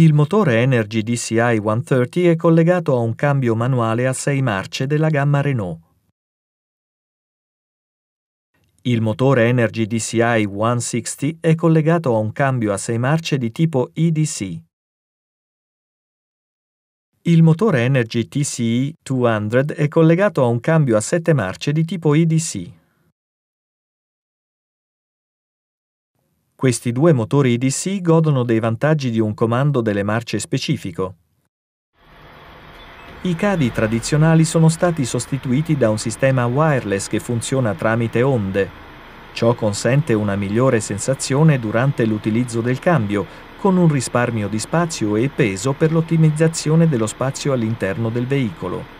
Il motore Energy DCI 130 è collegato a un cambio manuale a 6 marce della gamma Renault. Il motore Energy DCI 160 è collegato a un cambio a 6 marce di tipo EDC. Il motore Energy TCE 200 è collegato a un cambio a 7 marce di tipo EDC. Questi due motori IDC godono dei vantaggi di un comando delle marce specifico. I cavi tradizionali sono stati sostituiti da un sistema wireless che funziona tramite onde. Ciò consente una migliore sensazione durante l'utilizzo del cambio, con un risparmio di spazio e peso per l'ottimizzazione dello spazio all'interno del veicolo.